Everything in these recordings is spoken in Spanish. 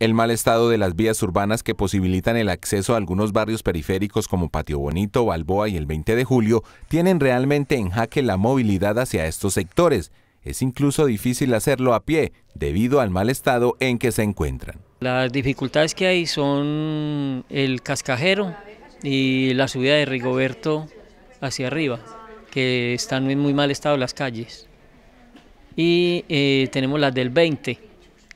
el mal estado de las vías urbanas que posibilitan el acceso a algunos barrios periféricos como Patio Bonito, Balboa y el 20 de julio tienen realmente en jaque la movilidad hacia estos sectores. Es incluso difícil hacerlo a pie debido al mal estado en que se encuentran. Las dificultades que hay son el cascajero y la subida de Rigoberto hacia arriba, que están en muy mal estado las calles. Y eh, tenemos las del 20,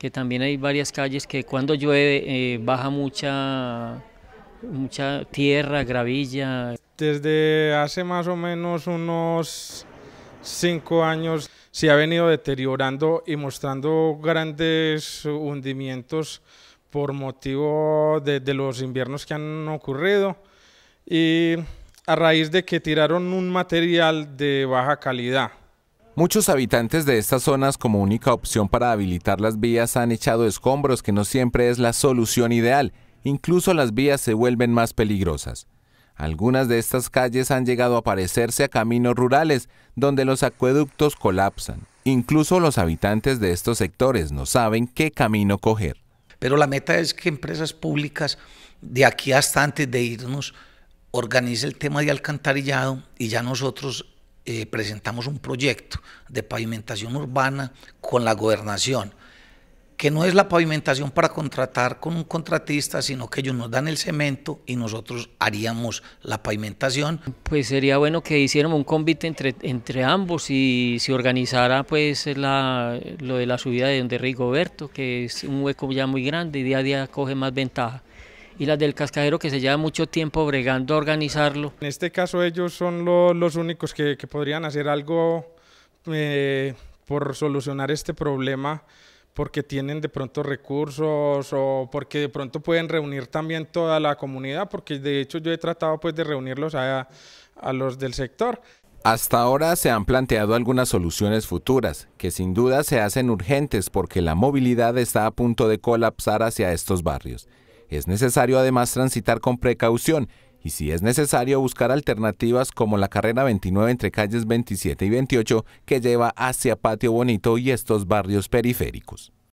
que también hay varias calles que cuando llueve eh, baja mucha, mucha tierra, gravilla. Desde hace más o menos unos cinco años se ha venido deteriorando y mostrando grandes hundimientos por motivo de los inviernos que han ocurrido y a raíz de que tiraron un material de baja calidad Muchos habitantes de estas zonas como única opción para habilitar las vías han echado escombros que no siempre es la solución ideal, incluso las vías se vuelven más peligrosas. Algunas de estas calles han llegado a parecerse a caminos rurales donde los acueductos colapsan. Incluso los habitantes de estos sectores no saben qué camino coger. Pero la meta es que empresas públicas de aquí hasta antes de irnos organice el tema de alcantarillado y ya nosotros eh, presentamos un proyecto de pavimentación urbana con la gobernación, que no es la pavimentación para contratar con un contratista, sino que ellos nos dan el cemento y nosotros haríamos la pavimentación. Pues sería bueno que hiciéramos un convite entre, entre ambos y se organizara pues la, lo de la subida de donde Rigoberto, que es un hueco ya muy grande y día a día coge más ventaja y las del cascadero que se lleva mucho tiempo bregando a organizarlo. En este caso ellos son los únicos que, podrían hacer algo eh, por solucionar este problema porque tienen de pronto recursos o porque de pronto pueden reunir también toda la comunidad, porque de hecho yo he tratado pues de reunirlos a, a los del sector. Hasta ahora se han planteado algunas soluciones futuras, que sin duda se hacen urgentes porque la movilidad está a punto de colapsar hacia estos barrios. Es necesario además transitar con precaución y si es necesario buscar alternativas como la carrera 29 entre calles 27 y 28 que lleva hacia Patio Bonito y estos barrios periféricos.